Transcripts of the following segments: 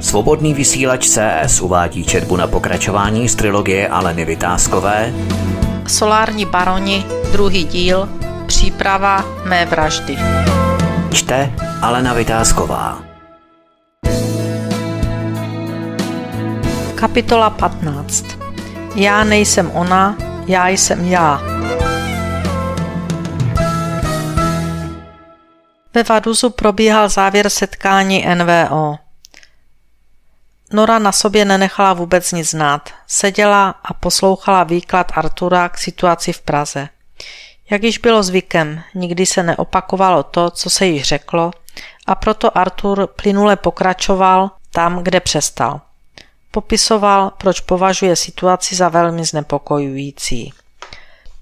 Svobodný vysílač CS uvádí četbu na pokračování z trilogie Aleny Vytázkové Solární baroni, druhý díl, příprava mé vraždy. Čte Alena Vytázková. Kapitola 15. Já nejsem ona, já jsem já. Ve Vaduzu probíhal závěr setkání NVO. Nora na sobě nenechala vůbec nic znát. Seděla a poslouchala výklad Artura k situaci v Praze. Jak již bylo zvykem, nikdy se neopakovalo to, co se již řeklo, a proto Artur plynule pokračoval tam, kde přestal. Popisoval, proč považuje situaci za velmi znepokojující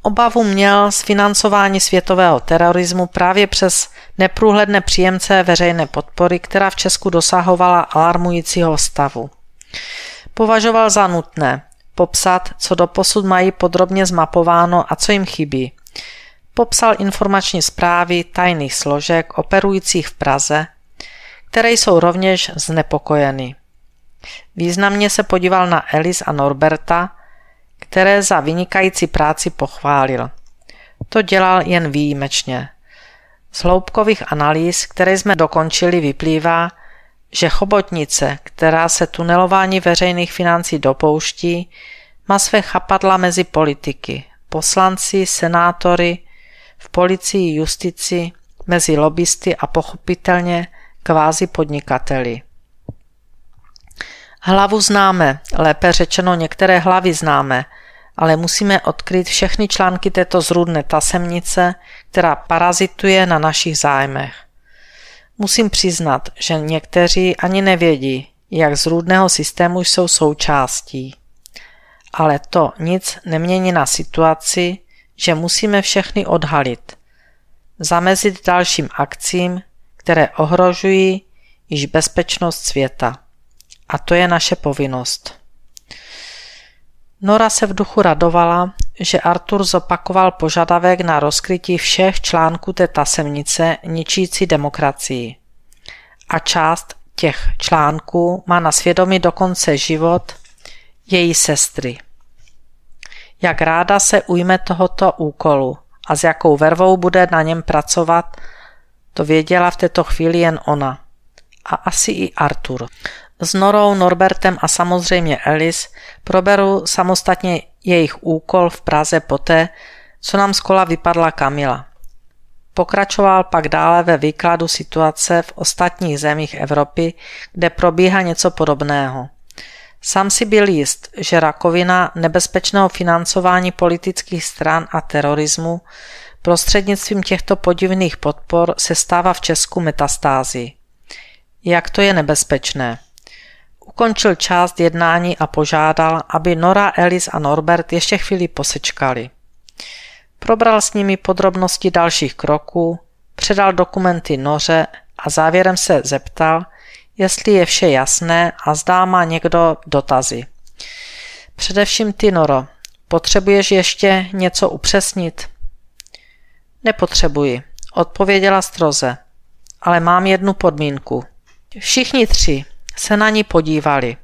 obavu měl z financování světového terorismu právě přes neprůhledné příjemce veřejné podpory, která v Česku dosahovala alarmujícího stavu. Považoval za nutné popsat, co do posud mají podrobně zmapováno a co jim chybí. Popsal informační zprávy tajných složek operujících v Praze, které jsou rovněž znepokojeny. Významně se podíval na Elis a Norberta, které za vynikající práci pochválil. To dělal jen výjimečně. Z hloubkových analýz, které jsme dokončili, vyplývá, že chobotnice, která se tunelování veřejných financí dopouští, má své chapadla mezi politiky, poslanci, senátory, v policii, justici, mezi lobbysty a pochopitelně kvázi podnikateli. Hlavu známe, lépe řečeno některé hlavy známe, ale musíme odkryt všechny články této zrůdné tasemnice, která parazituje na našich zájmech. Musím přiznat, že někteří ani nevědí, jak zrůdného systému jsou součástí. Ale to nic nemění na situaci, že musíme všechny odhalit, zamezit dalším akcím, které ohrožují již bezpečnost světa. A to je naše povinnost. Nora se v duchu radovala, že Artur zopakoval požadavek na rozkrytí všech článků té tasemnice ničící demokracii. A část těch článků má na svědomí dokonce život její sestry. Jak ráda se ujme tohoto úkolu a s jakou vervou bude na něm pracovat, to věděla v této chvíli jen ona. A asi i Artur. S Norou, Norbertem a samozřejmě Alice proberu samostatně jejich úkol v Praze poté, co nám z kola vypadla Kamila. Pokračoval pak dále ve výkladu situace v ostatních zemích Evropy, kde probíhá něco podobného. Sam si byl jist, že rakovina nebezpečného financování politických stran a terorismu prostřednictvím těchto podivných podpor se stává v Česku metastází. Jak to je nebezpečné? Ukončil část jednání a požádal, aby Nora, Ellis a Norbert ještě chvíli posečkali. Probral s nimi podrobnosti dalších kroků, předal dokumenty Noře a závěrem se zeptal, jestli je vše jasné a zdá má někdo dotazy. Především ty, Noro, potřebuješ ještě něco upřesnit? Nepotřebuji, odpověděla stroze, ale mám jednu podmínku. Všichni tři, se na ní podívali,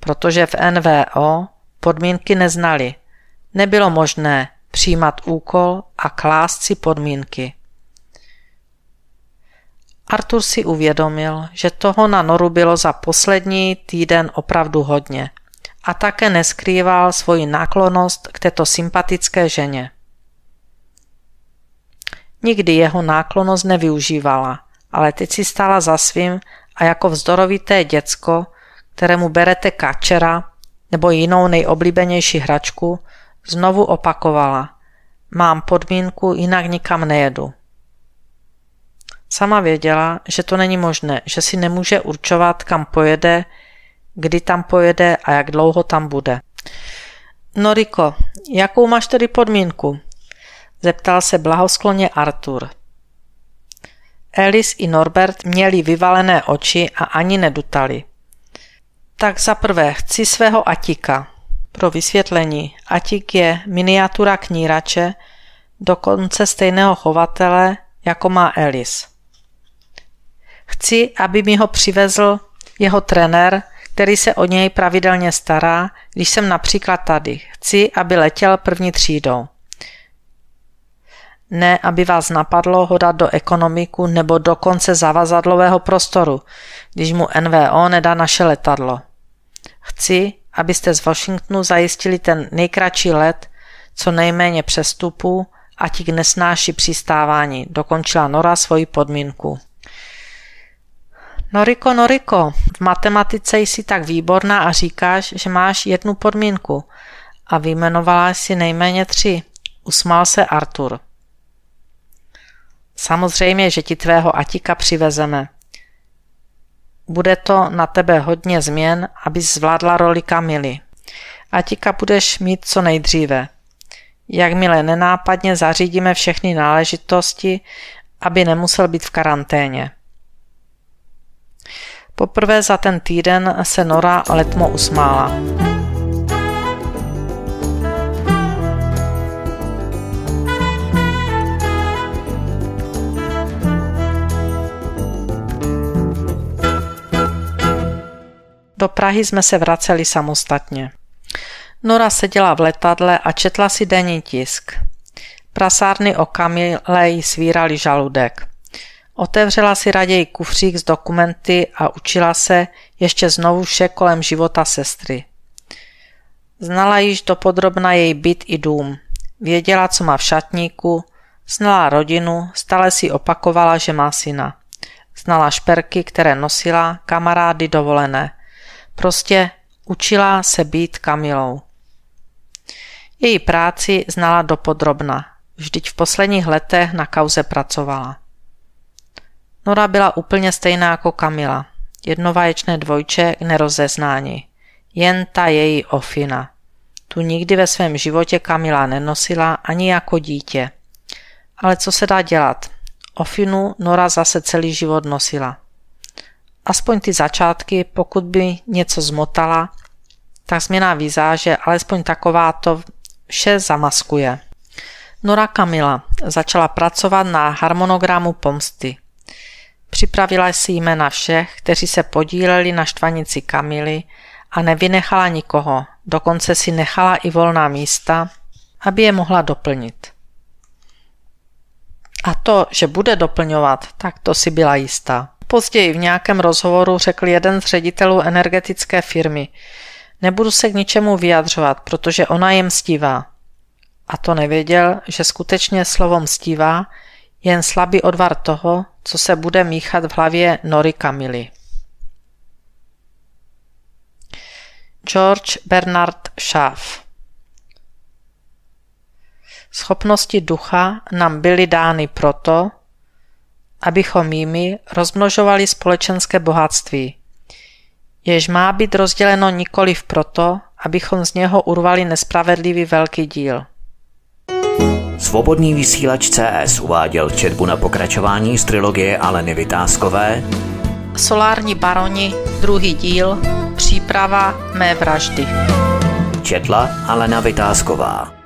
protože v NVO podmínky neznali. Nebylo možné přijímat úkol a klást si podmínky. Artur si uvědomil, že toho na Noru bylo za poslední týden opravdu hodně a také neskrýval svoji náklonost k této sympatické ženě. Nikdy jeho náklonost nevyužívala, ale teď si stála za svým a jako vzdorovité děcko, kterému berete kačera nebo jinou nejoblíbenější hračku, znovu opakovala. Mám podmínku, jinak nikam nejedu. Sama věděla, že to není možné, že si nemůže určovat, kam pojede, kdy tam pojede a jak dlouho tam bude. „Noriko, jakou máš tedy podmínku? Zeptal se blahoskloně Artur. Alice i Norbert měli vyvalené oči a ani nedutali. Tak zaprvé chci svého Atika. Pro vysvětlení, Atik je miniatura knírače, dokonce stejného chovatele, jako má Alice. Chci, aby mi ho přivezl jeho trenér, který se o něj pravidelně stará, když jsem například tady. Chci, aby letěl první třídou. Ne, aby vás napadlo ho dát do ekonomiku nebo dokonce zavazadlového prostoru, když mu NVO nedá naše letadlo. Chci, abyste z Washingtonu zajistili ten nejkratší let, co nejméně přestupů a ti k nesnáší přistávání, dokončila Nora svoji podmínku. Noriko, Noriko, v matematice jsi tak výborná a říkáš, že máš jednu podmínku a vyjmenovala jsi nejméně tři. Usmál se Artur. Samozřejmě, že ti tvého Atika přivezeme. Bude to na tebe hodně změn, aby zvládla roli Kamily. Atika budeš mít co nejdříve. Jakmile nenápadně zařídíme všechny náležitosti, aby nemusel být v karanténě. Poprvé za ten týden se Nora letmo usmála. Do Prahy jsme se vraceli samostatně. Nora seděla v letadle a četla si denní tisk. Prasárny Kamile jí svírali žaludek. Otevřela si raději kufřík s dokumenty a učila se ještě znovu vše kolem života sestry. Znala již dopodrobna její byt i dům. Věděla, co má v šatníku, znala rodinu, stále si opakovala, že má syna. Znala šperky, které nosila, kamarády dovolené. Prostě učila se být Kamilou. Její práci znala dopodrobna, vždyť v posledních letech na kauze pracovala. Nora byla úplně stejná jako Kamila, jednovaječné dvojče k nerozeznání, jen ta její ofina. Tu nikdy ve svém životě Kamila nenosila ani jako dítě. Ale co se dá dělat? Ofinu Nora zase celý život nosila aspoň ty začátky, pokud by něco zmotala, tak změna vizáže alespoň taková to vše zamaskuje. Nora Kamila začala pracovat na harmonogramu pomsty. Připravila si jména všech, kteří se podíleli na štvanici Kamily a nevynechala nikoho, dokonce si nechala i volná místa, aby je mohla doplnit. A to, že bude doplňovat, tak to si byla jistá. Později v nějakém rozhovoru řekl jeden z ředitelů energetické firmy. Nebudu se k ničemu vyjadřovat, protože ona je mstívá. A to nevěděl, že skutečně slovo mstívá jen slabý odvar toho, co se bude míchat v hlavě Nory Kamily. George Bernard Schaff Schopnosti ducha nám byly dány proto, abychom jimi rozmnožovali společenské bohatství, jež má být rozděleno nikoliv proto, abychom z něho urvali nespravedlivý velký díl. Svobodný vysílač CS uváděl četbu na pokračování z trilogie Aleny Vytázkové Solární baroni, druhý díl, příprava mé vraždy. Četla Alena Vytázková.